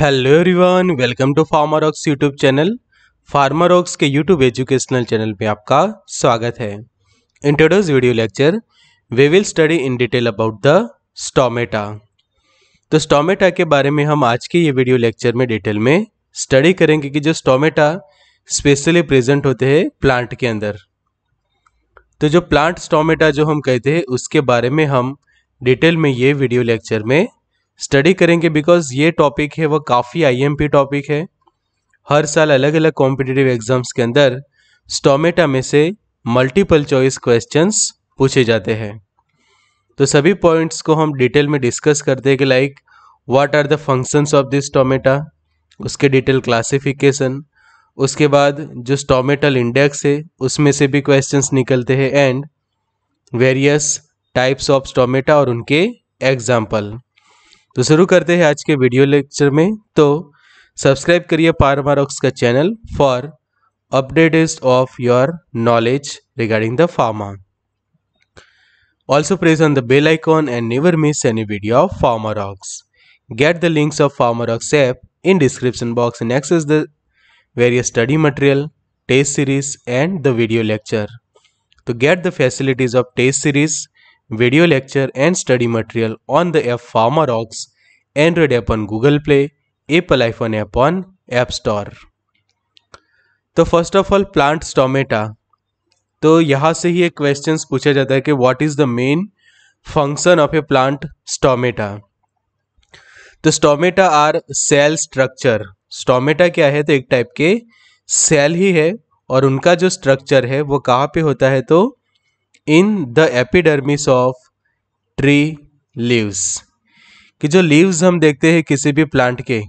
Hello everyone welcome to Pharmarox YouTube channel Pharmarox के YouTube educational channel पे आपका स्वागत है introduce video lecture we will study in detail about the stomata तो stomata के बारे में हम आज के ये वीडियो लेक्चर में डिटेल में स्टडी करेंगे कि जो स्टोमेटा स्पेशली प्रेजेंट होते हैं प्लांट के अंदर तो जो प्लांट स्टोमेटा जो हम कहते हैं उसके बारे में हम डिटेल में ये वीडियो लेक्चर में स्टडी करेंगे बिकॉज ये टॉपिक है वह काफ़ी आईएमपी टॉपिक है हर साल अलग अलग कॉम्पिटिटिव एग्जाम्स के अंदर स्टोमेटा में से मल्टीपल चॉइस क्वेश्चंस पूछे जाते हैं तो सभी पॉइंट्स को हम डिटेल में डिस्कस करते हैं कि like what are the functions of this stomata उसके डिटेल क्लासिफिकेशन उसके बाद जो स्टोमेटल इंडेक्स है उसमें से भी क्वेश्चंस निकलते हैं and various types of stomata और उनके एग्जाम्पल तो शुरू करते हैं आज के वीडियो लेक्चर में तो सब्सक्राइब करिए पारमारॉक्स का channel for updates of your knowledge regarding the pharma also press on the bell icon and never miss any video of Pharmarox get the links of Pharmarox app in description box and access the various study material test series and the video lecture to get the facilities of test series video lecture and study material on the app PharmaRox, Android app on Google Play, Apple iPhone app on App Store. तो first of all plant stomata तो यहाँ से ही एक question पूछा जाता है कि what is the main function of a plant stomata तो stomata are cell structure stomata क्या है तो एक टाइप के सेल ही है और उनका जो स्ट्रक्चर है वो कहाँ पे होता है तो in the epidermis of tree leaves कि जो लीव्स हम देखते हैं किसी भी प्लांट के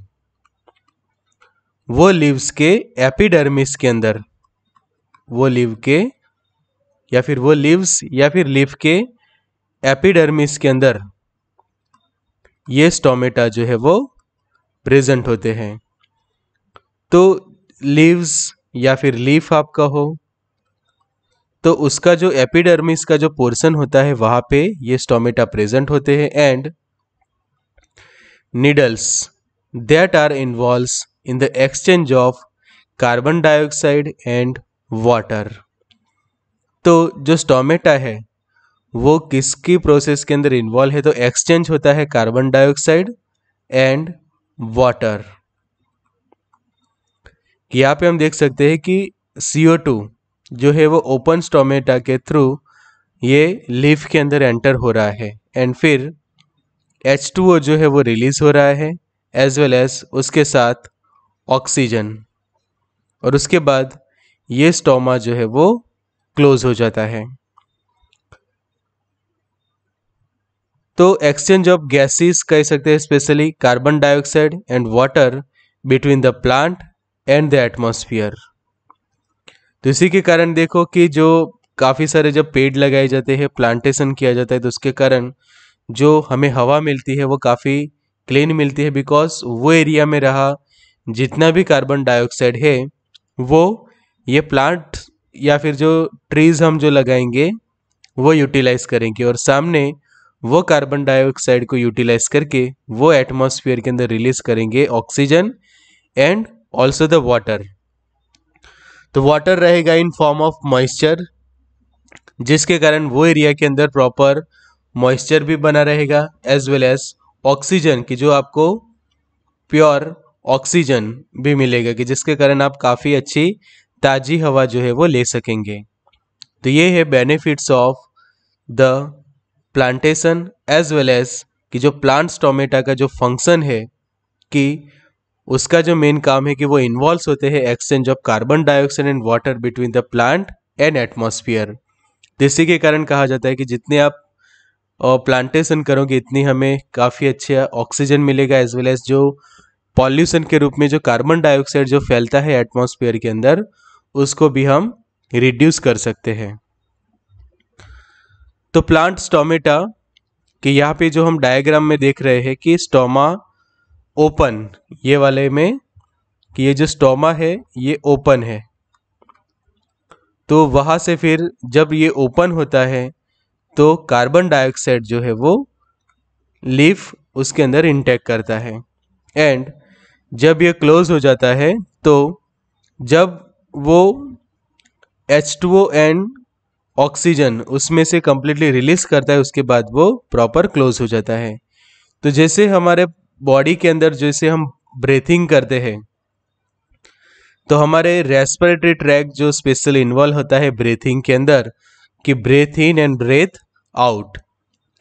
वो लीव्स के एपिडर्मिस के अंदर वो लीव के या फिर वो लीव्स या फिर लीव के एपिडर्मिस के अंदर ये स्टोमेटा जो है वो प्रेजेंट होते हैं तो लीव्स या फिर लीफ आपका हो तो उसका जो एपिडर्मिस का जो पोर्शन होता है वहां पे ये स्टोमेटा प्रेजेंट होते हैं and needles that are involve in the exchange of carbon dioxide and water तो जो स्टोमेटा है वो किसकी प्रोसेस के अंदर इन्वॉल्व है तो एक्सचेंज होता है कार्बन डाइऑक्साइड एंड वाटर यहाँ पे हम देख सकते हैं कि सीओ टू जो है वो ओपन स्टोमेटा के थ्रू ये लीफ के अंदर एंटर हो रहा है एंड फिर एच टू ओ जो है वो रिलीज़ हो रहा है एज वेल एज उसके साथ ऑक्सीजन और उसके बाद ये स्टोमा जो है वो क्लोज हो जाता है तो एक्सचेंज ऑफ गैसेस कह सकते हैं specially carbon dioxide and water between the plant and the atmosphere तो इसी के कारण देखो कि जो काफ़ी सारे जब पेड़ लगाए जाते हैं प्लांटेशन किया जाता है तो उसके कारण जो हमें हवा मिलती है वो काफ़ी क्लीन मिलती है बिकॉज वो एरिया में रहा जितना भी कार्बन डाइऑक्साइड है वो ये प्लांट या फिर जो ट्रीज़ हम जो लगाएंगे वो यूटिलाइज करेंगे और सामने वो कार्बन डाइऑक्साइड को यूटिलाइज करके वो एटमॉस्फेयर के अंदर रिलीज करेंगे oxygen and also the water तो वाटर रहेगा इन फॉर्म ऑफ मॉइस्चर जिसके कारण वो एरिया के अंदर प्रॉपर मॉइस्चर भी बना रहेगा एज वेल एज ऑक्सीजन की जो आपको प्योर ऑक्सीजन भी मिलेगा कि जिसके कारण आप काफ़ी अच्छी ताज़ी हवा जो है वो ले सकेंगे तो ये है benefits of the plantation as well as कि जो प्लांट्स टोमेटा का जो फंक्शन है कि उसका जो मेन काम है कि वो इन्वॉल्व होते हैं exchange of carbon dioxide and water between the plant and atmosphere इसी के कारण कहा जाता है कि जितने आप प्लांटेशन करोगे इतनी हमें काफ़ी अच्छा ऑक्सीजन मिलेगा एज वेल एज जो पॉल्यूशन के रूप में जो कार्बन डाइऑक्साइड जो फैलता है एटमॉस्फेयर के अंदर उसको भी हम रिड्यूस कर सकते हैं तो प्लांट स्टोमेटा कि यहाँ पे जो हम डायग्राम में देख रहे हैं कि स्टोमा ओपन ये वाले में कि ये जो स्टोमा है ये ओपन है तो वहाँ से फिर जब ये ओपन होता है तो कार्बन डाइऑक्साइड जो है वो लीफ उसके अंदर इंटेक करता है एंड जब ये क्लोज हो जाता है तो जब वो H two O and oxygen उसमें से कम्प्लीटली रिलीज करता है उसके बाद वो प्रॉपर क्लोज हो जाता है तो जैसे हमारे बॉडी के अंदर जैसे हम ब्रीथिंग करते हैं तो हमारे रेस्पिरेटरी ट्रैक जो स्पेशल इन्वॉल्व होता है ब्रीथिंग के अंदर कि breathe in and breathe out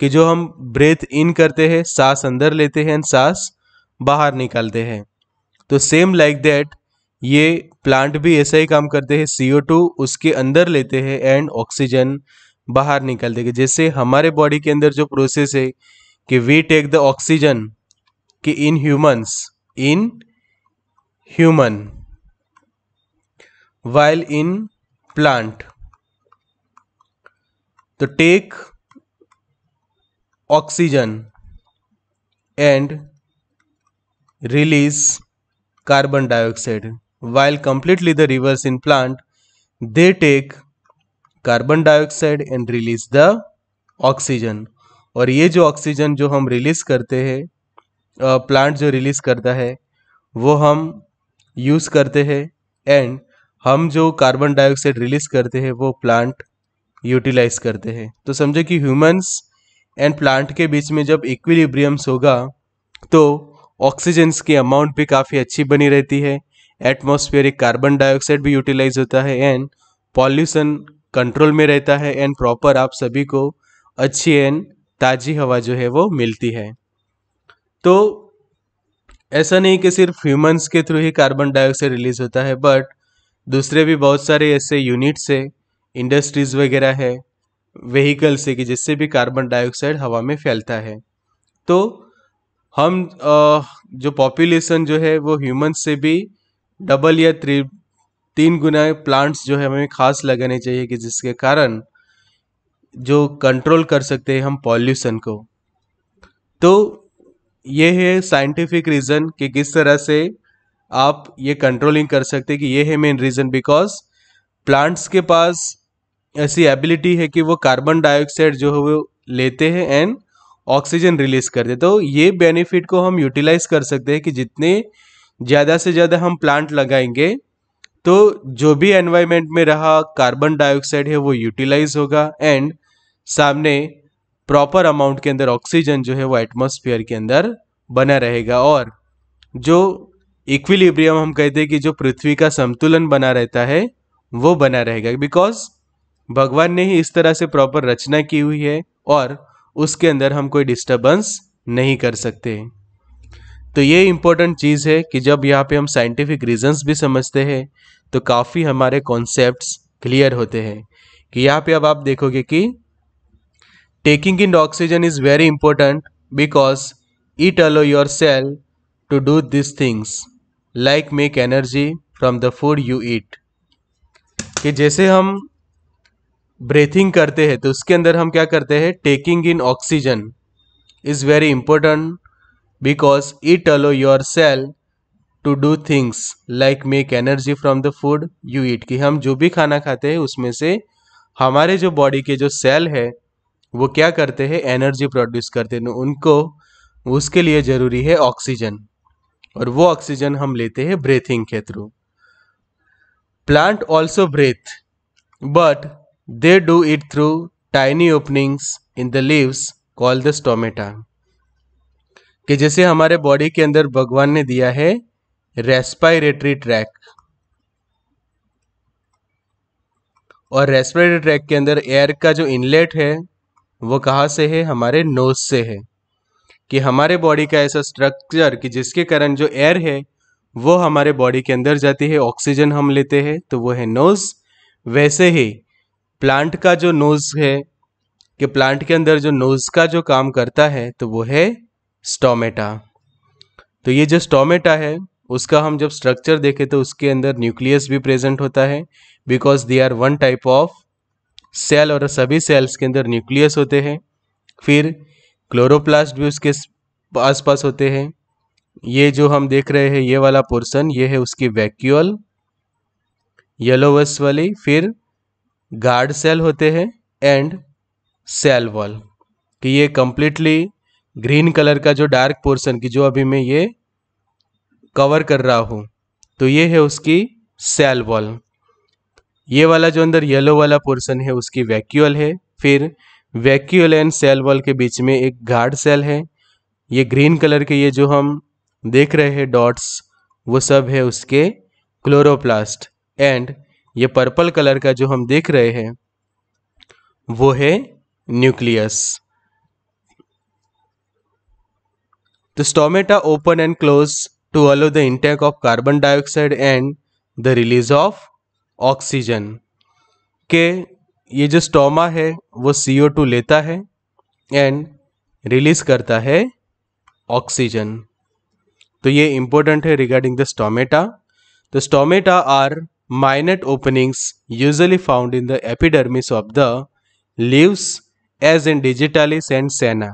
कि जो हम ब्रेथ इन करते हैं सांस अंदर लेते हैं एंड सांस बाहर निकालते हैं तो सेम लाइक दैट ये प्लांट भी ऐसा ही काम करते हैं सी टू उसके अंदर लेते हैं एंड ऑक्सीजन बाहर निकालते हैं जैसे हमारे बॉडी के अंदर जो प्रोसेस है कि वी टेक द ऑक्सीजन कि in humans in human while in plant तो take oxygen and release carbon dioxide while completely the reverse in plant they take carbon dioxide and release the oxygen और ये जो oxygen जो हम release करते हैं plant जो रिलीज़ करता है वो हम यूज़ करते हैं एंड हम जो कार्बन डाइऑक्साइड रिलीज़ करते हैं वो प्लांट यूटिलाइज करते हैं तो समझो कि ह्यूमंस एंड प्लांट के बीच में जब इक्विलिब्रियम्स होगा तो ऑक्सीजन्स की अमाउंट भी काफ़ी अच्छी बनी रहती है एटमोस्फेयरिक कार्बन डाइऑक्साइड भी यूटिलाइज होता है एंड पॉल्यूशन कंट्रोल में रहता है एंड प्रॉपर आप सभी को अच्छी एंड ताज़ी हवा जो है वो मिलती है तो ऐसा नहीं कि सिर्फ ह्यूमंस के थ्रू ही कार्बन डाइऑक्साइड रिलीज होता है बट दूसरे भी बहुत सारे ऐसे यूनिट्स है इंडस्ट्रीज़ वगैरह है व्हीकल्स है कि जिससे भी कार्बन डाइऑक्साइड हवा में फैलता है तो हम जो पॉपुलेशन जो है वो ह्यूमंस से भी डबल या थ्री तीन गुना प्लांट्स जो है हमें खास लगाने चाहिए कि जिसके कारण जो कंट्रोल कर सकते हैं हम पॉल्यूशन को तो ये है साइंटिफिक रीज़न कि किस तरह से आप ये कंट्रोलिंग कर सकते कि ये है मेन रीज़न बिकॉज प्लांट्स के पास ऐसी एबिलिटी है कि वो कार्बन डाइऑक्साइड जो है वो लेते हैं एंड ऑक्सीजन रिलीज करते तो ये बेनिफिट को हम यूटिलाइज कर सकते हैं कि जितने ज़्यादा से ज़्यादा हम प्लांट लगाएंगे तो जो भी एनवायरमेंट में रहा कार्बन डाइऑक्साइड है वो यूटिलाइज होगा एंड सामने प्रॉपर अमाउंट के अंदर ऑक्सीजन जो है वो एटमोसफियर के अंदर बना रहेगा और जो इक्विलिब्रियम हम कहते हैं कि जो पृथ्वी का संतुलन बना रहता है वो बना रहेगा बिकॉज भगवान ने ही इस तरह से प्रॉपर रचना की हुई है और उसके अंदर हम कोई डिस्टर्बेंस नहीं कर सकते तो ये इम्पोर्टेंट चीज़ है कि जब यहाँ पे हम साइंटिफिक रीजंस भी समझते हैं तो काफ़ी हमारे कॉन्सेप्ट्स क्लियर होते हैं कि यहाँ पे अब आप देखोगे कि taking in oxygen is very important because it allow your cell to do these things like make energy from the food you eat कि जैसे हम ब्रीथिंग करते हैं तो उसके अंदर हम क्या करते हैं taking in oxygen is very important because it allow your cell to do things like make energy from the food you eat कि हम जो भी खाना खाते हैं उसमें से हमारे जो बॉडी के जो सेल है वो क्या करते हैं एनर्जी प्रोड्यूस करते हैं उनको उसके लिए ज़रूरी है ऑक्सीजन और वो ऑक्सीजन हम लेते हैं ब्रीथिंग के through plant also breathe but they do it through tiny openings in the leaves call the stomata कि जैसे हमारे बॉडी के अंदर भगवान ने दिया है रेस्पायरेटरी ट्रैक और रेस्पिरेटरी ट्रैक के अंदर एयर का जो इनलेट है वो कहाँ से है हमारे नोज से है कि हमारे बॉडी का ऐसा स्ट्रक्चर कि जिसके कारण जो एयर है वो हमारे बॉडी के अंदर जाती है ऑक्सीजन हम लेते हैं तो वो है नोज वैसे ही प्लांट का जो नोज है कि प्लांट के अंदर जो नोज का जो काम करता है तो वो है स्टोमेटा तो ये जो स्टोमेटा है उसका हम जब स्ट्रक्चर देखें तो उसके अंदर न्यूक्लियस भी प्रेजेंट होता है because they are one type of cell और सभी सेल्स के अंदर न्यूक्लियस होते हैं फिर क्लोरोप्लास्ट भी उसके आसपास होते हैं ये जो हम देख रहे हैं ये वाला पोर्सन ये है उसकी वैक्यूअल येलोवस वाली फिर गार्ड सेल होते हैं एंड सेल वॉल कि ये कम्प्लीटली ग्रीन कलर का जो डार्क पोर्सन की जो अभी मैं ये कवर कर रहा हूँ तो ये है उसकी सेल वॉल ये वाला जो अंदर येलो वाला पोर्शन है उसकी वैक्यूअल है फिर वैक्यूअल एंड सेल वॉल के बीच में एक गार्ड सेल है ये ग्रीन कलर के ये जो हम देख रहे हैं डॉट्स वो सब है उसके क्लोरोप्लास्ट एंड ये पर्पल कलर का जो हम देख रहे हैं वो है न्यूक्लियस तो stomata open and close to allow the intake of carbon dioxide and the release of oxygen के ये जो स्टोमा है वो सी ओ टू लेता है एंड रिलीज करता है ऑक्सीजन तो ये इंपॉर्टेंट है regarding the stomata the stomata are minute openings usually found in the epidermis of the leaves as in digitalis and senna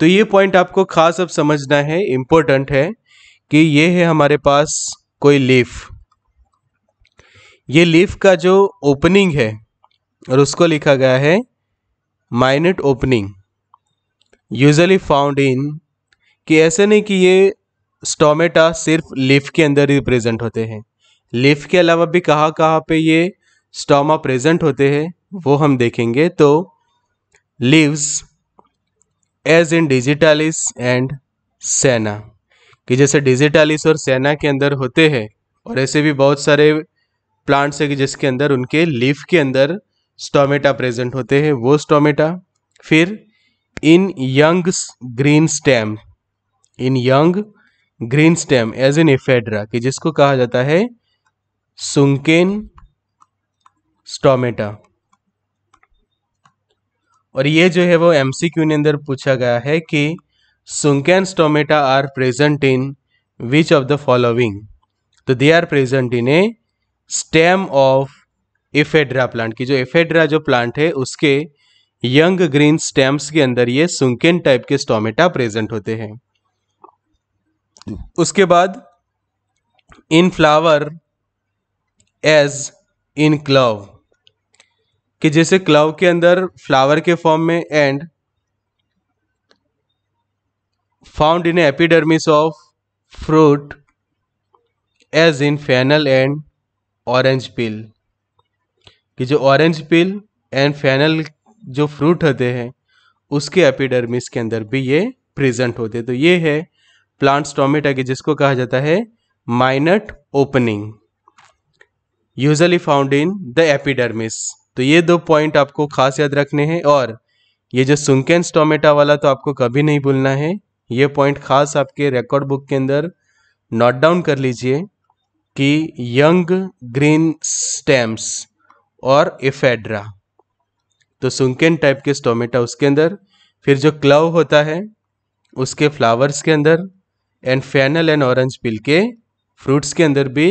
तो ये पॉइंट आपको खास अब समझना है इम्पोर्टेंट है कि ये है हमारे पास कोई लीफ ये लीफ का जो ओपनिंग है और उसको लिखा गया है minute opening usually found in कि ऐसे नहीं कि ये स्टोमेटा सिर्फ लीफ के अंदर ही प्रेजेंट होते हैं लीफ के अलावा भी कहाँ कहाँ पे ये स्टोमा प्रेजेंट होते हैं वो हम देखेंगे तो leaves as in digitalis and senna कि जैसे डिजिटालिस और सेना के अंदर होते हैं और ऐसे भी बहुत सारे प्लांट्स है कि जिसके अंदर उनके लीफ के अंदर स्टोमेटा प्रेजेंट होते हैं वो स्टोमेटा फिर in young green stem in young green stem as in ephedra कि जिसको कहा जाता है सुंकेन स्टोमेटा और ये जो है वो एमसीक्यू ने अंदर पूछा गया है कि sunken stomata are present in which of the following तो they are present in a stem of ephedra plant की जो एफेड्रा जो प्लांट है उसके यंग ग्रीन स्टेम्स के अंदर ये सुंकेन टाइप के स्टोमेटा प्रेजेंट होते हैं उसके बाद in flower as in clove कि जैसे क्लव के अंदर फ्लावर के फॉर्म में and found in epidermis of fruit as in fennel and orange peel कि जो ऑरेंज पिल एंड फैनल जो फ्रूट होते हैं उसके एपिडर्मिस के अंदर भी ये प्रेजेंट होते हैं तो ये है प्लांट टोमेटा के जिसको कहा जाता है minute opening usually found in the epidermis तो ये दो पॉइंट आपको खास याद रखने हैं और ये जो सुनकेंस स्टोमेटा वाला तो आपको कभी नहीं भूलना है ये पॉइंट खास आपके रिकॉर्ड बुक के अंदर नोट डाउन कर लीजिए कि यंग ग्रीन स्टेम्स और इफेड्रा तो सुनकेन टाइप के स्टोमेटा उसके अंदर फिर जो क्लव होता है उसके फ्लावर्स के अंदर and fennel and orange peel के फ्रूट्स के अंदर भी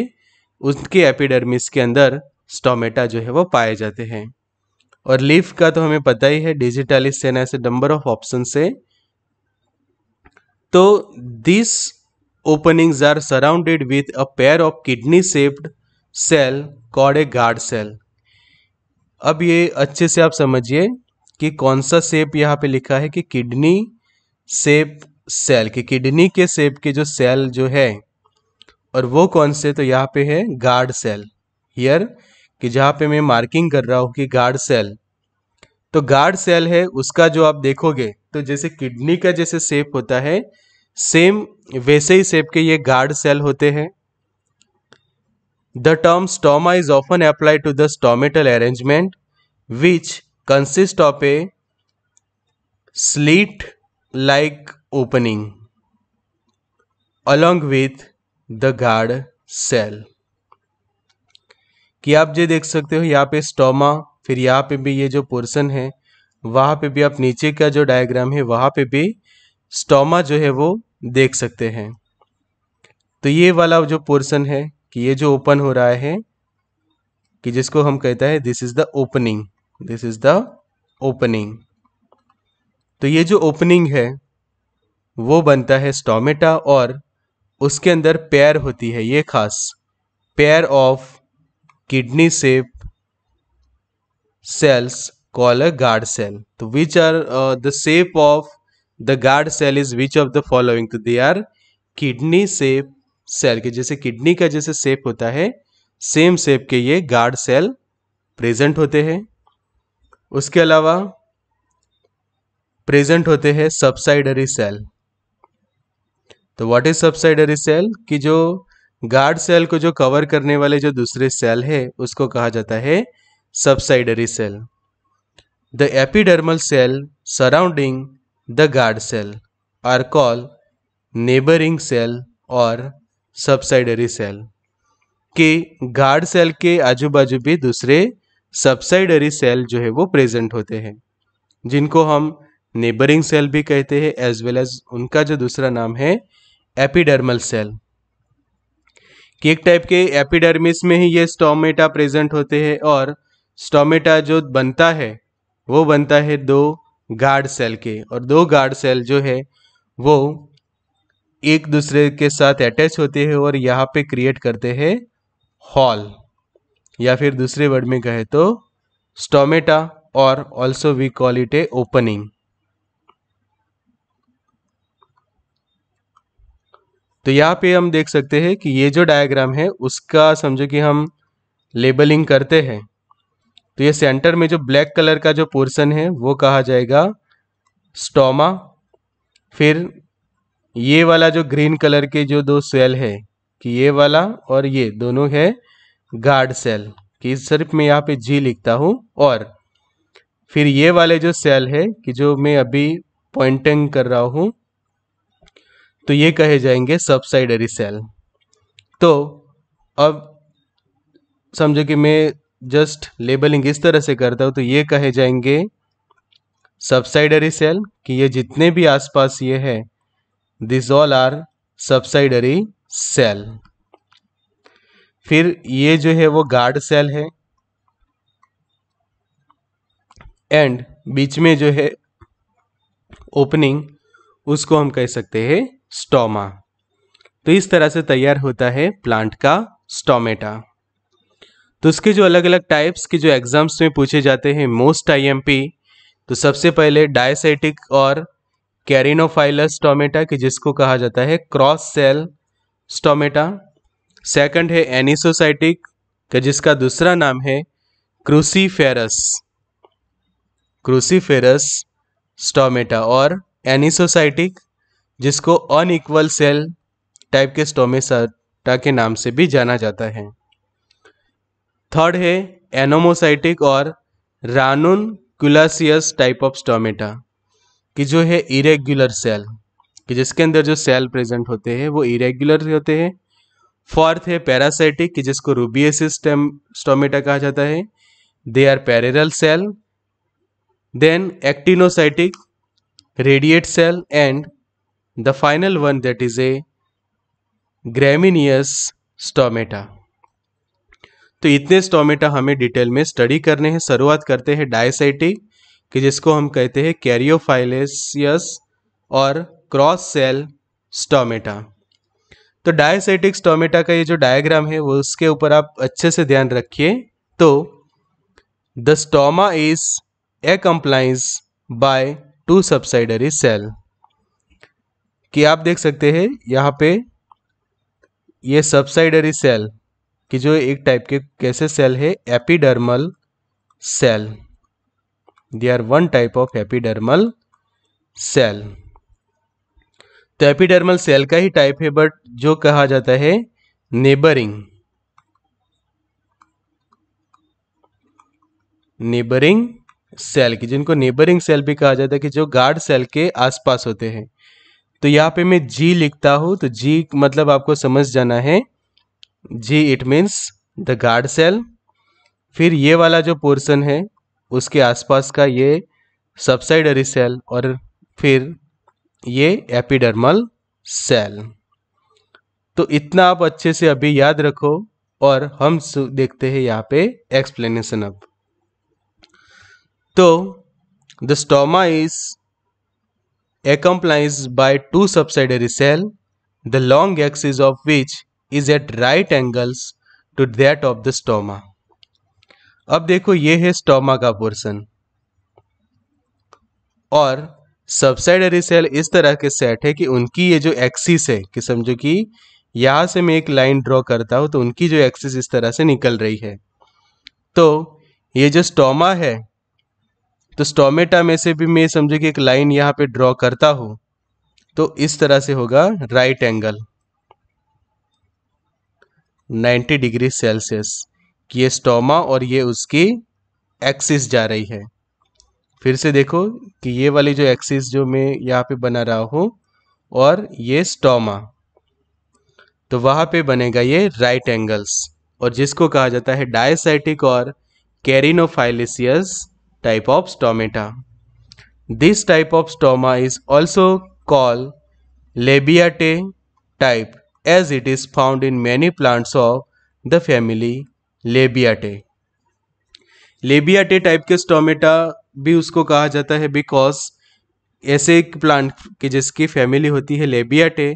उसके एपिडर्मिस के अंदर स्टोमेटा जो है वो पाए जाते हैं और लीफ का तो हमें पता ही है डिजिटालिस एंड ऐसे नंबर ऑफ ऑप्शन से तो this openings are surrounded with a pair of kidney shaped cell called a guard cell अब ये अच्छे से आप समझिए कि कौन सा शेप यहाँ पे लिखा है कि किडनी शेप सेल के किडनी के शेप के जो सेल जो है और वो कौन से तो यहाँ पे है गार्ड सेल हियर कि जहाँ पे मैं मार्किंग कर रहा हूँ कि गार्ड सेल तो गार्ड सेल है उसका जो आप देखोगे तो जैसे किडनी का जैसे शेप होता है सेम वैसे ही सेप के ये गार्ड सेल होते हैं the term stoma is often apply to the stomatal arrangement which consist of a slit like opening along with the guard cell कि आप जो देख सकते हो यहाँ पे स्टोमा फिर यहाँ पे भी ये जो पोर्सन है वहां पे भी आप नीचे का जो डायग्राम है वहां पे भी स्टोमा जो है वो देख सकते हैं तो ये वाला जो पोर्सन है कि ये जो ओपन हो रहा है कि जिसको हम कहता है this is the opening this is the opening तो ये जो ओपनिंग है वो बनता है स्टोमेटा और उसके अंदर पैर होती है ये खास pair of kidney shape cells call a guard cell तो which are the shape of the guard cell is which of the following तो they are kidney shape cell के जैसे किडनी का जैसे सेप होता है सेम सेप के ये गार्ड सेल प्रेजेंट होते हैं उसके अलावा प्रेजेंट होते हैं सबसाइडरी सेल तो व्हाट इज सबसाइडरी सेल कि जो गार्ड सेल को जो कवर करने वाले जो दूसरे सेल है उसको कहा जाता है subsidiary cell the epidermal cell surrounding the guard cell are call neighbouring cell और सबसाइडरी सेल के गार्ड सेल के आजू बाजू भी दूसरे सबसाइडरी सेल जो है वो प्रेजेंट होते हैं जिनको हम नेबरिंग सेल भी कहते हैं एज वेल एज उनका जो दूसरा नाम है एपिडर्मल सेल कि एक टाइप के एपिडर्मिस में ही ये स्टोमेटा प्रेजेंट होते हैं और स्टोमेटा जो बनता है वो बनता है दो गार्ड सेल के और दो गार्ड सेल जो है वो एक दूसरे के साथ अटैच होते हैं और यहाँ पे क्रिएट करते हैं हॉल या फिर दूसरे वर्ड में कहे तो स्टोमेटा और also we call it a opening तो यहाँ पे हम देख सकते हैं कि ये जो डायग्राम है उसका समझो कि हम लेबलिंग करते हैं तो ये सेंटर में जो ब्लैक कलर का जो पोर्शन है वो कहा जाएगा स्टोमा फिर ये वाला जो ग्रीन कलर के जो दो सेल है कि ये वाला और ये दोनों है गार्ड सेल कि सिर्फ मैं यहाँ पे जी लिखता हूँ और फिर ये वाले जो सेल है कि जो मैं अभी पॉइंटिंग कर रहा हूँ तो ये कहे जाएंगे सबसाइडरी सेल तो अब समझो कि मैं जस्ट लेबलिंग इस तरह से करता हूँ तो ये कहे जाएंगे सब्साइडरी सेल कि ये जितने भी आसपास ये है this all are subsidiary cell फिर ये जो है वो गार्ड सेल है एंड बीच में जो है ओपनिंग उसको हम कह सकते हैं स्टोमा तो इस तरह से तैयार होता है प्लांट का स्टोमेटा तो उसके जो अलग अलग टाइप्स के जो एग्ज़ाम्स में पूछे जाते हैं मोस्ट आईएमपी तो सबसे पहले डायसेटिक और कैरिनोफाइलस टोमेटा की जिसको कहा जाता है क्रॉस सेल स्टोमेटा सेकंड है एनिसोसाइटिक का जिसका दूसरा नाम है क्रूसीफेरस क्रूसीफेरस स्टोमेटा और एनिसोसाइटिक जिसको अनइक्वल सेल टाइप के स्टोमेसाटा के नाम से भी जाना जाता है थर्ड है एनोमोसाइटिक और क्यूलासियस टाइप ऑफ स्टोमेटा कि जो है इरेग्युलर सेल कि जिसके अंदर जो सेल प्रेजेंट होते हैं वो इरेग्युलर होते हैं फोर्थ है पैरासाइटिक कि जिसको रूबियसिस स्टोमेटा कहा जाता है they are parallel cell then actinocytic radiate cell and the final one that is a gramineous stomata तो इतने स्टोमेटा हमें डिटेल में स्टडी करने हैं शुरुआत करते हैं डायसाइटिक कि जिसको हम कहते हैं कैरियोफाइलेसियस और क्रॉस सेल स्टोमेटा तो डायसाइटिक स्टोमेटा का ये जो डायग्राम है वो उसके ऊपर आप अच्छे से ध्यान रखिए तो the stoma is a accompanies by two subsidiary cell कि आप देख सकते हैं यहाँ पे ये सब्साइडरी सेल कि जो एक टाइप के कैसे सेल है epidermal cell they are one type of epidermal cell तो एपिडर्मल सेल का ही टाइप है बट जो कहा जाता है नेबरिंग नेबरिंग सेल की जिनको नेबरिंग सेल भी कहा जाता है कि जो गार्ड सेल के आसपास होते हैं तो यहां पे मैं जी लिखता हूं तो जी मतलब आपको समझ जाना है जी it means the guard cell फिर ये वाला जो पोर्शन है उसके आसपास का ये सबसाइडरी सेल और फिर ये एपिडर्मल सेल तो इतना आप अच्छे से अभी याद रखो और हम देखते हैं यहाँ पे एक्सप्लेनेशन अब तो the stoma is accompanies by two subsidiary cell the long axis of which is at right angles to that of the stoma अब देखो ये है स्टोमा का पोर्सन और सबसाइडरी सेल इस तरह के सेट है कि उनकी ये जो एक्सिस है कि समझो कि यहां से मैं एक लाइन ड्रॉ करता हूं तो उनकी जो एक्सिस इस तरह से निकल रही है तो ये जो स्टोमा है तो स्टोमेटा में से भी मैं समझो कि एक लाइन यहां पे ड्रॉ करता हूं तो इस तरह से होगा राइट एंगल 90 डिग्री सेल्सियस ये स्टोमा और ये उसकी एक्सिस जा रही है फिर से देखो कि ये वाली जो एक्सिस जो मैं यहाँ पे बना रहा हूँ और ये स्टोमा तो वहाँ पे बनेगा ये राइट एंगल्स और जिसको कहा जाता है डायसाइटिक और caryophyllaceous type of stomata this type of stoma is also call labiatae type as it is found in many plants of the family labiatae labiatae type के स्टोमेटा भी उसको कहा जाता है बिकॉज ऐसे एक प्लांट की जिसकी फैमिली होती है लेबियाटे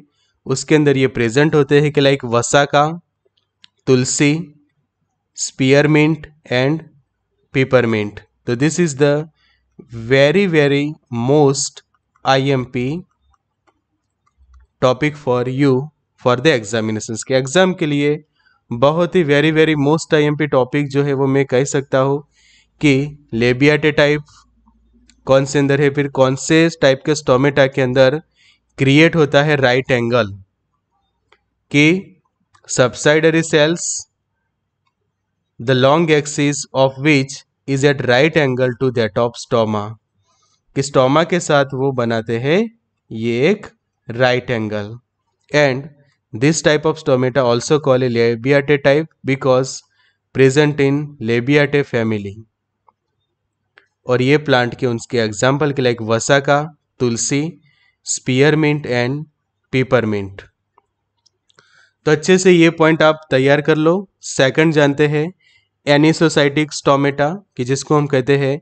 उसके अंदर ये प्रेजेंट होते हैं कि लाइक वसा का तुलसी स्पीयरमिंट एंड पीपरमिंट तो this is the very very most IMP topic for you for the examination के एग्ज़ाम के लिए बहुत ही very very most I topic जो है वो मैं कह सकता हूँ कि लेबियाटे टाइप कौन से अंदर है फिर कौन से टाइप के स्टोमेटा के अंदर क्रिएट होता है राइट एंगल कि subsidiary cells the long axis of which is at right angle to that of stoma कि स्टोमा के साथ वो बनाते हैं ये एक right angle and This type of stomata also called a labiatae type because present in labiate family. और ये प्लांट के उनके एग्जाम्पल के लाइक वसा का तुलसी स्पीयरमिंट एंड पीपरमिंट तो अच्छे से ये पॉइंट आप तैयार कर लो सेकंड जानते हैं एनिसोसाइटिक स्टोमेटा कि जिसको हम कहते हैं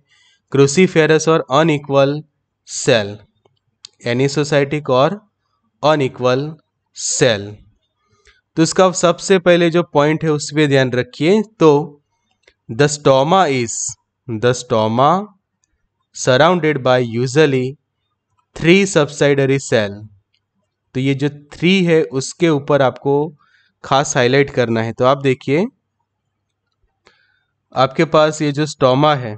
क्रूसीफेरस और अनइक्वल सेल एनिसोसाइटिक और अनइक्वल सेल तो इसका सबसे पहले जो पॉइंट है उस पर ध्यान रखिए तो the stoma is the stoma surrounded by usually three subsidiary cell तो ये जो थ्री है उसके ऊपर आपको खास हाईलाइट करना है तो आप देखिए आपके पास ये जो स्टोमा है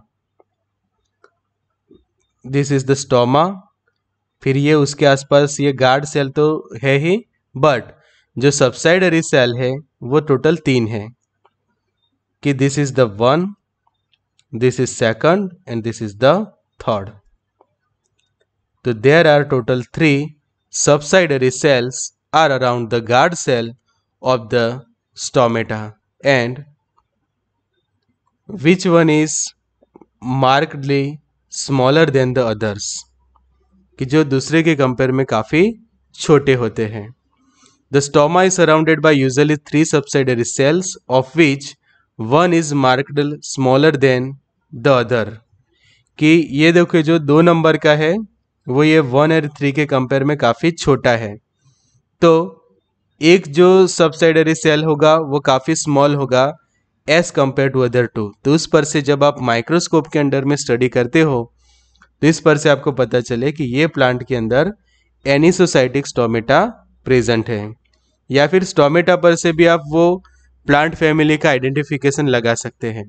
दिस इज द स्टोमा फिर ये उसके आसपास ये गार्ड सेल तो है ही बट जो सब्साइडरी सेल है वो टोटल तीन है कि this is the one this is second and this is the third तो there are total three subsidiary cells are around the guard cell of the stomata and which one is markedly smaller than the others कि जो दूसरे के compare में काफ़ी छोटे होते हैं The stoma is surrounded by usually three subsidiary cells of which one is marked smaller than the other. कि ये देखो जो दो नंबर का है वो ये वन और थ्री के कंपेयर में काफ़ी छोटा है तो एक जो सबसाइडरी सेल होगा वो काफ़ी स्मॉल होगा as compare to other two तो उस पर से जब आप माइक्रोस्कोप के अंडर में स्टडी करते हो तो इस पर से आपको पता चले कि ये प्लांट के अंदर एनिसोसाइटिक स्टोमेटा प्रेजेंट है या फिर स्टोमेटा पर से भी आप वो प्लांट फैमिली का आइडेंटिफिकेशन लगा सकते हैं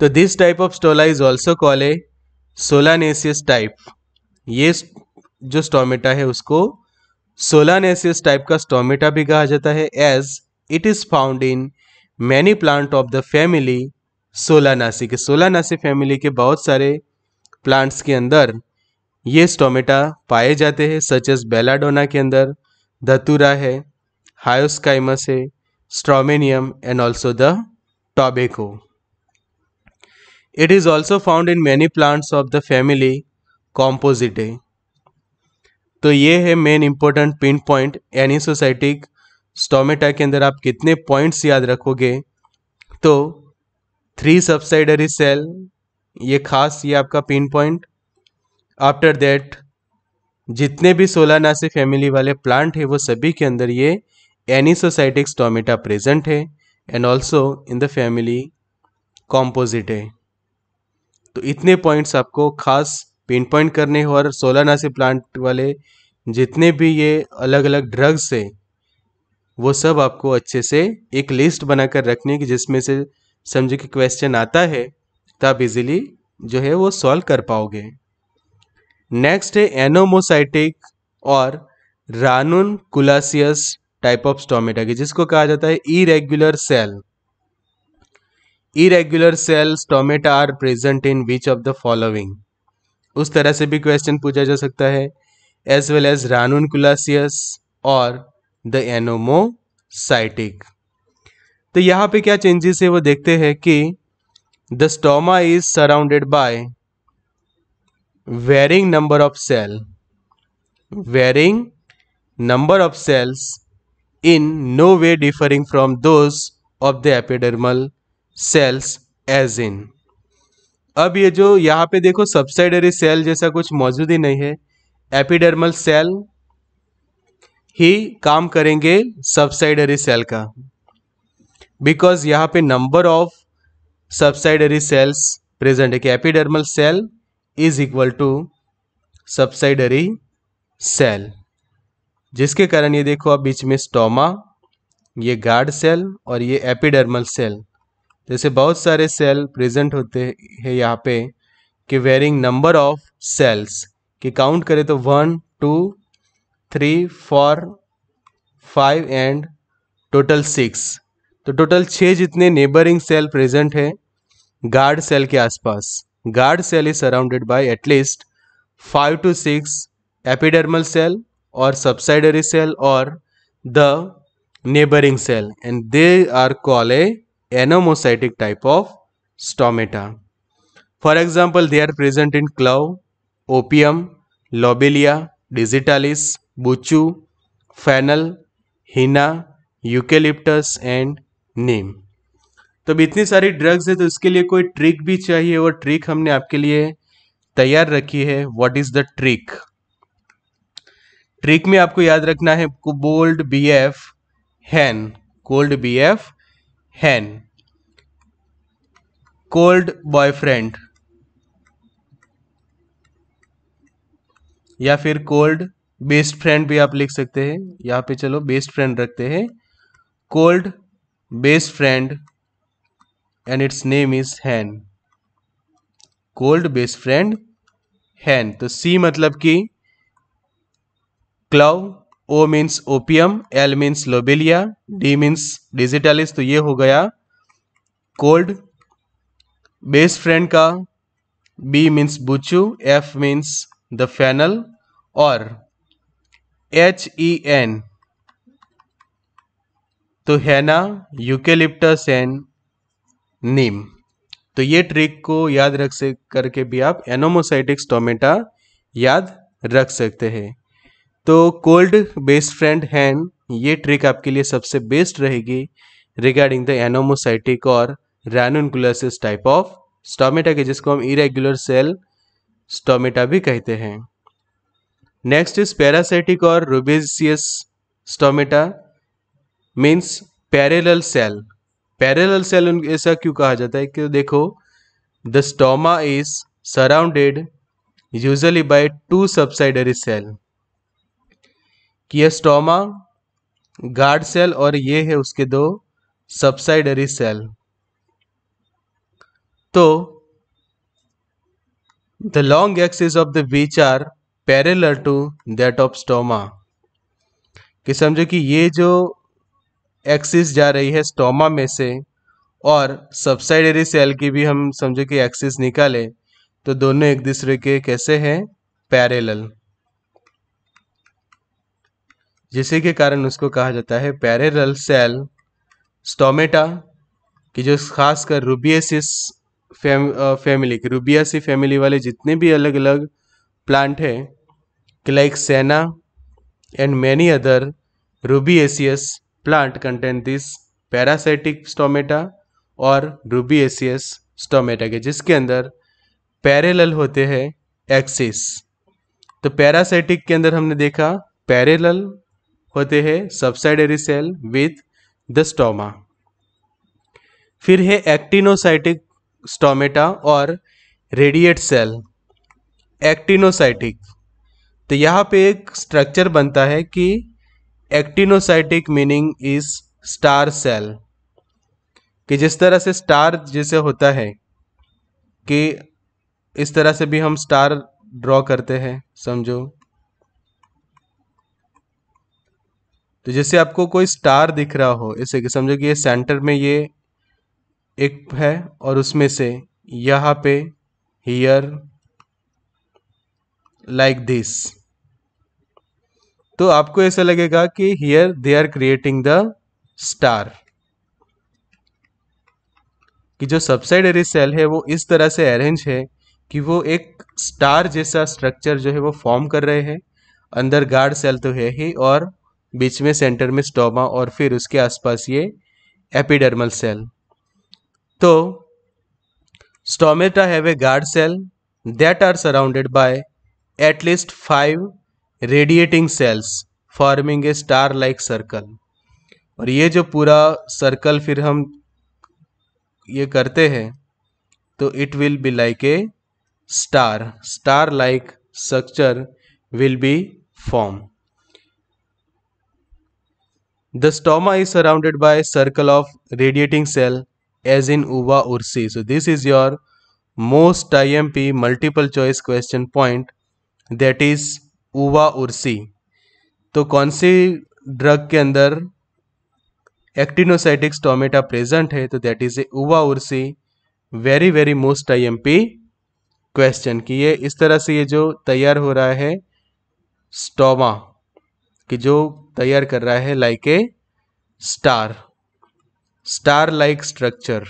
तो this type of stoma is also call a solanaceous type ये जो स्टोमेटा है उसको सोलानेसियस टाइप का स्टोमेटा भी कहा जाता है as it is found in many plant of the family solanaceae के सोलानासी फैमिली के बहुत सारे प्लांट्स के अंदर ये स्टोमेटा पाए जाते हैं सच एस बेलाडोना के अंदर धतुरा है हायोस्काइमस है stramonium and also the tobacco it is also found in many plants of the family compositae तो ये है main important pin point anisocytic stomata के अंदर आप कितने पॉइंट्स याद रखोगे तो थ्री सबसाइडरी सेल ये खास ये आपका पिन पॉइंट आफ्टर दैट जितने भी सोलानासी फैमिली वाले प्लांट है वो सभी के अंदर ये एनिसोसाइटिक्स टोमेटा प्रेजेंट है and also in the family compositae है तो इतने पॉइंट्स आपको खास पिन पॉइंट करने और सोलानासी प्लांट वाले जितने भी ये अलग अलग ड्रग्स है वो सब आपको अच्छे से एक लिस्ट बनाकर रखनी है जिसमें से समझो कि क्वेश्चन आता है तो आप इजीली जो है वो सॉल्व कर पाओगे नेक्स्ट है एनोमोसाइटिक और ranunculaceous type of stomata की जिसको कहा जाता है irregular cell irregular cell stomata are present in which of the following उस तरह से भी क्वेश्चन पूछा जा सकता है as well as ranunculaceous और द एनोमोसाइटिक तो यहाँ पे क्या चेंजेस है वो देखते हैं कि the stoma is surrounded by varying number of cell varying number of cells in no way differing from those of the epidermal cells as in अब ये जो यहाँ पे देखो सब्साइडरी सेल जैसा कुछ मौजूद ही नहीं है एपिडर्मल सेल ही काम करेंगे सब्साइडरी सेल का बिकॉज यहाँ पे number of subsidiary cells present है कि epidermal cell is equal to subsidiary cell जिसके कारण ये देखो आप बीच में स्टोमा ये गार्ड सेल और ये एपिडर्मल सेल जैसे बहुत सारे सेल प्रेजेंट होते हैं यहाँ पे कि वेरिंग नंबर ऑफ सेल्स कि काउंट करें तो one two three four five and total six तो टोटल छः जितने नेबरिंग सेल प्रेजेंट है गार्ड सेल के आसपास guard cell is surrounded by at least 5 to 6 epidermal cell or subsidiary cell or the neighboring cell and they are called a anomocytic type of stomata. For example, they are present in clove, opium, lobelia, digitalis, buchu, fennel, henna, eucalyptus and neem. तो अब इतनी सारी drugs है तो इसके लिए कोई trick भी चाहिए और ट्रिक हमने आपके लिए तैयार रखी है what is the trick trick में आपको याद रखना है बोल्ड बी एफ हैन कोल्ड बी एफ हैन कोल्ड बॉयफ्रेंड या फिर कोल्ड बेस्ट फ्रेंड भी आप लिख सकते हैं यहां पे चलो बेस्ट फ्रेंड रखते हैं cold best friend and its name is हैन कोल्ड बेस्ट फ्रेंड हैन तो सी मतलब कि clove O means opium L means lobelia D means digitalis तो ये हो गया कोल्ड बेस्ट फ्रेंड का B means buchu F means the fennel और एच ई एन तो हैना यूकेलिप्टस एंड नीम तो ये ट्रिक को याद रख से करके भी आप एनोमोसाइटिक्स टोमेटा याद रख सकते हैं तो कोल्ड बेस्ट फ्रेंड हैंड ये ट्रिक आपके लिए सबसे बेस्ट रहेगी रिगार्डिंग द एनोमोसाइटिक और रैनकुलसिस टाइप ऑफ स्टोमेटा के जिसको हम इरेगुलर सेल स्टोमेटा भी कहते हैं नेक्स्ट इज पैरासाइटिक और rubiaceous stomata means parallel cell parallel cell ऐसा क्यों कहा जाता है कि देखो the stoma is surrounded usually by two subsidiary cell कि यह स्टोमा गार्ड सेल और ये है उसके दो सबसाइडरी सेल तो the long axis of the बीच are parallel to that of stoma कि समझो कि ये जो एक्सिस जा रही है स्टोमा में से और सब्साइडरी सेल की भी हम समझो कि एक्सिस निकाले तो दोनों एक दूसरे के कैसे हैं पैरेलल जिसे के कारण उसको कहा जाता है पैरेलल सेल स्टोमेटा कि जो खासकर रूबियसिस फैम, फैमिली की रूबियासी फैमिली वाले जितने भी अलग अलग प्लांट हैं like senna and many other एसियस plant contain this paracytic stomata और रूबीएसियस स्टोमेटा के जिसके अंदर पैरेलल होते हैं एक्सिस तो पैरासाइटिक के अंदर हमने देखा पैरेलल होते हैं subsidiary cell with the stoma फिर है एक्टिनोसाइटिक स्टोमेटा और रेडिएट सेल एक्टिनोसाइटिक तो यहाँ पे एक स्ट्रक्चर बनता है कि actinocytic meaning is star cell कि जिस तरह से स्टार जैसे होता है कि इस तरह से भी हम स्टार ड्रॉ करते हैं समझो तो जैसे आपको कोई स्टार दिख रहा हो इसे समझो कि ये सेंटर में ये एक है और उसमें से यहां पे हियर लाइक दिस तो आपको ऐसा लगेगा कि here they are creating the star कि जो सबसाइड एरी सेल है वो इस तरह से अरेंज है कि वो एक स्टार जैसा स्ट्रक्चर जो है वो फॉर्म कर रहे हैं अंदर गार्ड सेल तो है ही और बीच में सेंटर में स्टोमा और फिर उसके आसपास ये एपिडर्मल सेल तो stomata have a guard cell that are surrounded by at least five radiating cells forming a star like circle और ये जो पूरा सर्कल फिर हम ये करते हैं तो it will be like a star star like structure will be form the stoma is surrounded by circle of radiating cell as in uva ursi so this is your most I M P multiple choice question point that is uva ursi तो कौन सी drug के अंदर एक्टिनोसाइटिक्स टोमेटा present है तो that is a uva ursi very very most I M P question कि ये इस तरह से ये जो तैयार हो रहा है स्टोमा कि जो तैयार कर रहा है like a star star like structure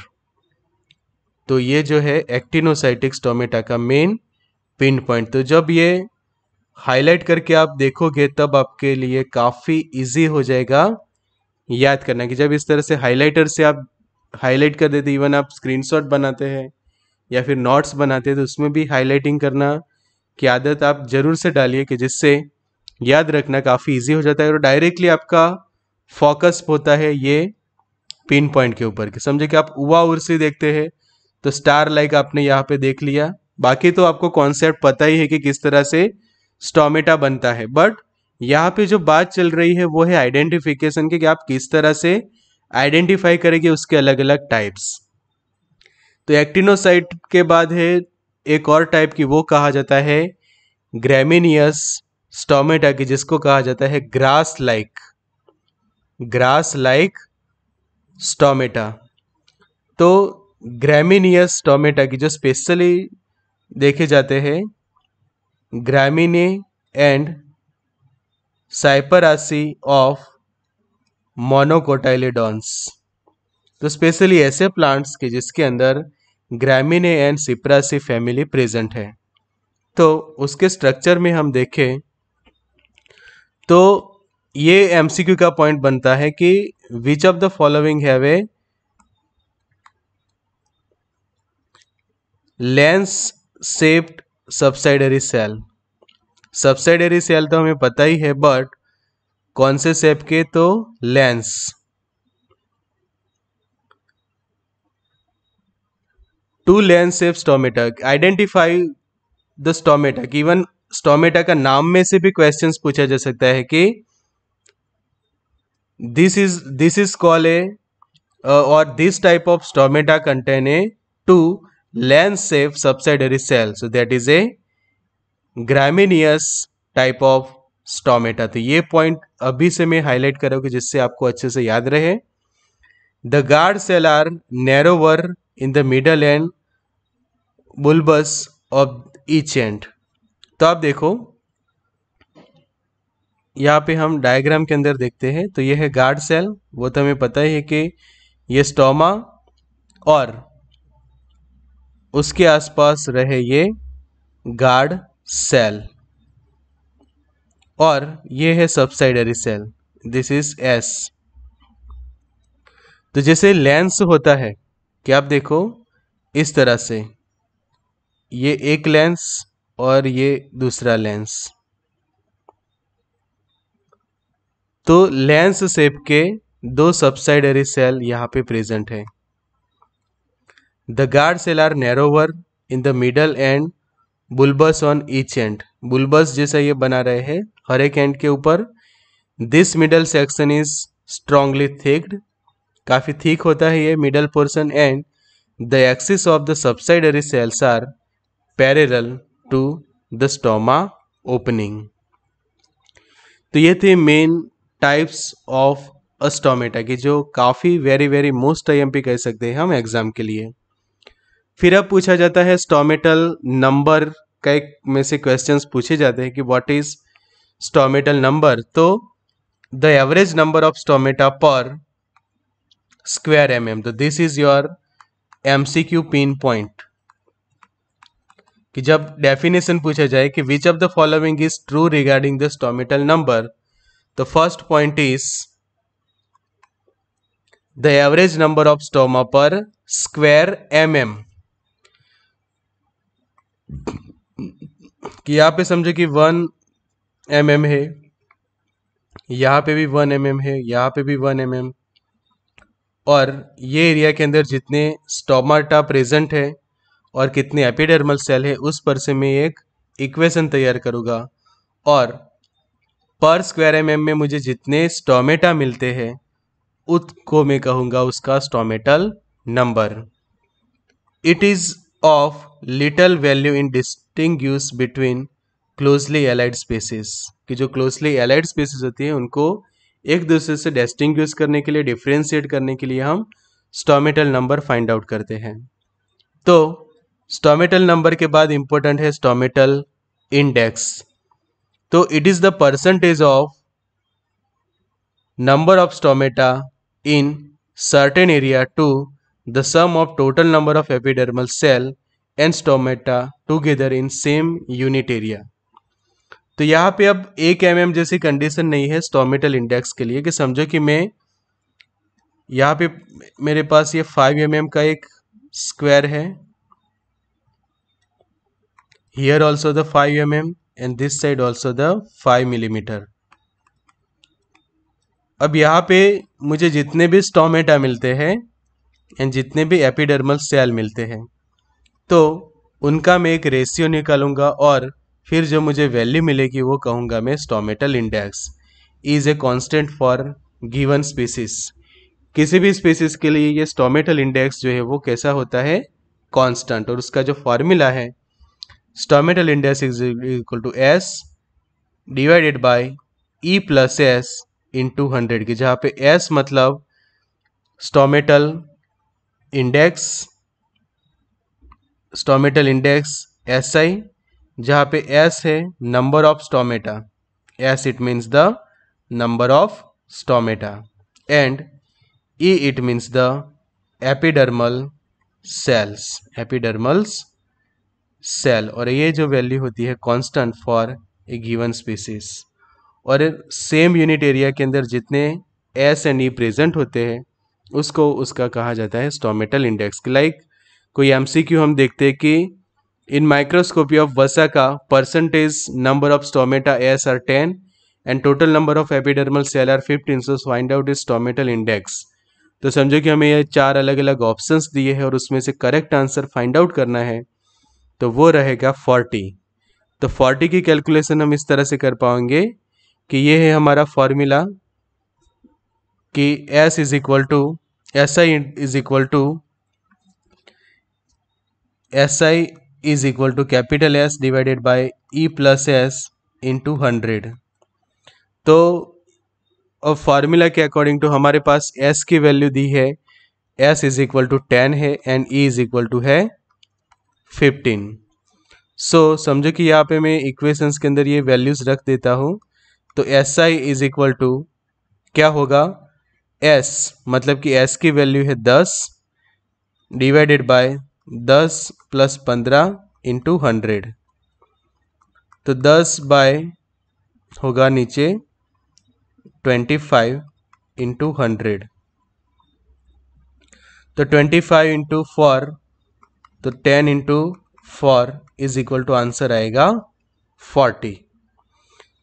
तो ये जो है एक्टिनोसाइटिक्स टोमेटा का मेन पिन पॉइंट तो जब ये हाईलाइट करके आप देखोगे तब आपके लिए काफ़ी इजी हो जाएगा याद करना कि जब इस तरह से हाईलाइटर से आप हाईलाइट कर देते इवन आप स्क्रीनशॉट बनाते हैं या फिर नोट्स बनाते हैं तो उसमें भी हाईलाइटिंग करना की आदत आप ज़रूर से डालिए कि जिससे याद रखना काफ़ी इजी हो जाता है और डायरेक्टली आपका फोकस होता है ये पिन पॉइंट के ऊपर कि समझे कि आप उवा उर्सी देखते हैं तो स्टार लाइक आपने यहाँ पे देख लिया बाकी तो आपको कॉन्सेप्ट पता ही है कि किस तरह से स्टोमेटा बनता है बट यहाँ पे जो बात चल रही है वो है आइडेंटिफिकेशन की कि आप किस तरह से आइडेंटिफाई करेंगे उसके अलग अलग टाइप्स तो एक्टिनोसाइट के बाद है एक और टाइप की वो कहा जाता है ग्रेमिनियस स्टोमेटा की जिसको कहा जाता है grass like grass like stomata तो ग्रेमिनियस स्टोमेटा की जो स्पेशली देखे जाते हैं ग्रामीणे एंड साइपरासी ऑफ मोनोकोटाइलिडॉन्स तो स्पेशली ऐसे प्लांट्स के जिसके अंदर gramineae and cyperaceae family present है तो उसके स्ट्रक्चर में हम देखें तो ये एमसीक्यू का पॉइंट बनता है कि which of the following have a lens shaped subsidiary cell subsidiary cell तो हमें पता ही है बट कौन से सेप के तो lens to lens shape stomatic identify the stomatic even stomata का नाम में से भी क्वेश्चंस पूछा जा सकता है कि this is this is call a और this type of stomata contain a two lens-safe subsidiary cell. So that is a gramineous type of stomata तो ये पॉइंट अभी से मैं हाईलाइट कर रहा हूँ जिससे आपको अच्छे से याद रहे the guard cell are narrower in the middle and bulbous of each end तो आप देखो यहाँ पे हम डायग्राम के अंदर देखते हैं तो ये है गार्ड सेल वो तो हमें पता ही है कि ये स्टोमा और उसके आसपास रहे ये गार्ड सेल और ये है subsidiary cell this is as तो जैसे लेंस होता है कि आप देखो इस तरह से ये एक लेंस और ये दूसरा लेंस तो लेंस सेप के दो सबसाइडरी सेल यहां पे प्रेजेंट है The guard cell are narrower in the middle and bulbous on each end. Bulbous जैसा ये बना रहे हैं हर एक एंड के ऊपर this middle section is strongly thicked काफ़ी थिक होता है ये middle portion and the axis of the subsidiary cells are parallel to the stoma opening तो ये थे मेन टाइप्स ऑफ अस्टोमेटा की जो काफ़ी वेरी वेरी मोस्ट आई कह सकते हैं हम एग्ज़ाम के लिए फिर अब पूछा जाता है स्टोमेटल नंबर कई में से क्वेश्चंस पूछे जाते हैं कि व्हाट इज स्टोमेटल नंबर तो the average number of stomata per square mm mm. तो this is your MCQ pin point कि जब डेफिनेशन पूछा जाए कि which of the following is true regarding the stomatal number तो first point is the average number of stoma per square m m कि यहाँ पे समझे कि वन एम mm है यहाँ पे भी वन एम mm है यहाँ पे भी वन एम mm. और ये एरिया के अंदर जितने स्टोमाटा प्रेजेंट है और कितने एपिडर्मल सेल है उस पर से मैं एक इक्वेशन तैयार करूँगा और पर स्क्वायर एम mm में मुझे जितने स्टोमेटा मिलते हैं उसको मैं कहूँगा उसका stomatal number it is of little value in distinguish between closely allied species कि जो क्लोजली एलाइड species होती है उनको एक दूसरे से distinguish करने के लिए differentiate करने के लिए हम स्टोमेटल नंबर फाइंड आउट करते हैं तो स्टोमेटल नंबर के बाद important है स्टोमेटल इंडेक्स तो it is the percentage of number of stomata in certain area to the sum of total number of epidermal cell and stomata together in same unit area. तो यहाँ पे अब एक M mm जैसी condition नहीं है stomatal index के लिए कि समझो कि मैं यहाँ पे मेरे पास ये फाइव एम mm का एक स्क्वायर है here also the five m m and this side also the five millimetre अब यहाँ पे मुझे जितने भी स्टोमेटा मिलते हैं एंड जितने भी एपिडर्मल सेल मिलते हैं तो उनका मैं एक रेशियो निकालूंगा और फिर जो मुझे वैल्यू मिलेगी वो कहूँगा मैं stomatal index is a constant for given species किसी भी स्पीसीज के लिए ये स्टोमेटल इंडेक्स जो है वो कैसा होता है कॉन्स्टेंट और उसका जो फॉर्मूला है stomatal index is equal to S divided by E plus S into टू हंड्रेड की जहाँ पे एस मतलब stomatal index stomatal index S I जहाँ पे एस है number of stomata S it means the number of stomata and E it means the epidermal cells epidermals cell और ये जो वैल्यू होती है constant for a given species और same unit area के अंदर जितने एस एंड ई प्रेजेंट होते हैं उसको उसका कहा जाता है स्टोमेटल इंडेक्स लाइक कोई एम हम देखते हैं कि इन माइक्रोस्कोपी ऑफ वसा का percentage number of stomata S are ten and total number of epidermal cell are fifteen so find out is stomatal index तो समझो कि हमें ये चार अलग अलग ऑप्शंस दिए हैं और उसमें से करेक्ट आंसर फाइंड आउट करना है तो वो रहेगा फोर्टी तो फोर्टी की कैलकुलेशन हम इस तरह से कर पाएंगे कि ये है हमारा फॉर्मूला कि S is equal to si is equal to si is equal to capital S divided by E plus S into hundred तो अब फार्मूला के अकॉर्डिंग टू हमारे पास S की वैल्यू दी है S is equal to ten है and E is equal to है fifteen so so, समझो कि यहाँ पे मैं इक्वेशंस के अंदर ये वैल्यूज़ रख देता हूँ तो S I is equal to क्या होगा एस मतलब कि एस की वैल्यू है दस डिवाइडेड बाय दस प्लस पंद्रह इंटू हंड्रेड तो दस बाय होगा नीचे ट्वेंटी फाइव इंटू हंड्रेड तो ट्वेंटी फाइव इंटू फोर तो ten into four is equal to answer आएगा फोर्टी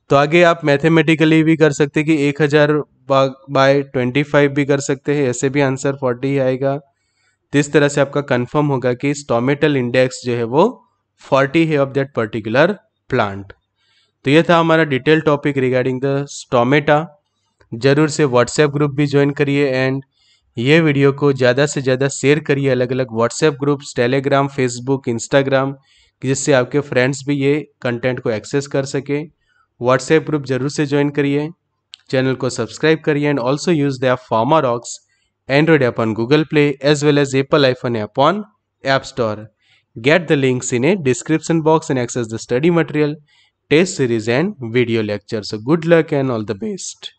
तो आगे आप मैथमेटिकली भी कर सकते कि एक हज़ार बाय ट्वेंटी फाइव भी कर सकते हैं ऐसे भी आंसर फोर्टी ही आएगा तो इस तरह से आपका कंफर्म होगा कि स्टोमेटल इंडेक्स जो है वो फोर्टी है ऑफ दैट पर्टिकुलर प्लांट तो ये था हमारा detail topic regarding the stomata ज़रूर से व्हाट्सएप ग्रुप भी ज्वाइन करिए एंड ये वीडियो को ज़्यादा से ज़्यादा शेयर करिए अलग अलग WhatsApp groups Telegram Facebook Instagram जिससे आपके फ्रेंड्स भी ये कंटेंट को एक्सेस कर सके व्हाट्सएप ग्रुप ज़रूर से ज्वाइन करिए चैनल को सब्सक्राइब करिए and also use the Pharma Rocks Android app on Google Play as well as Apple iPhone app on App Store Get the links in a description box and access the study material, test series and video lecture. So good luck and all the best.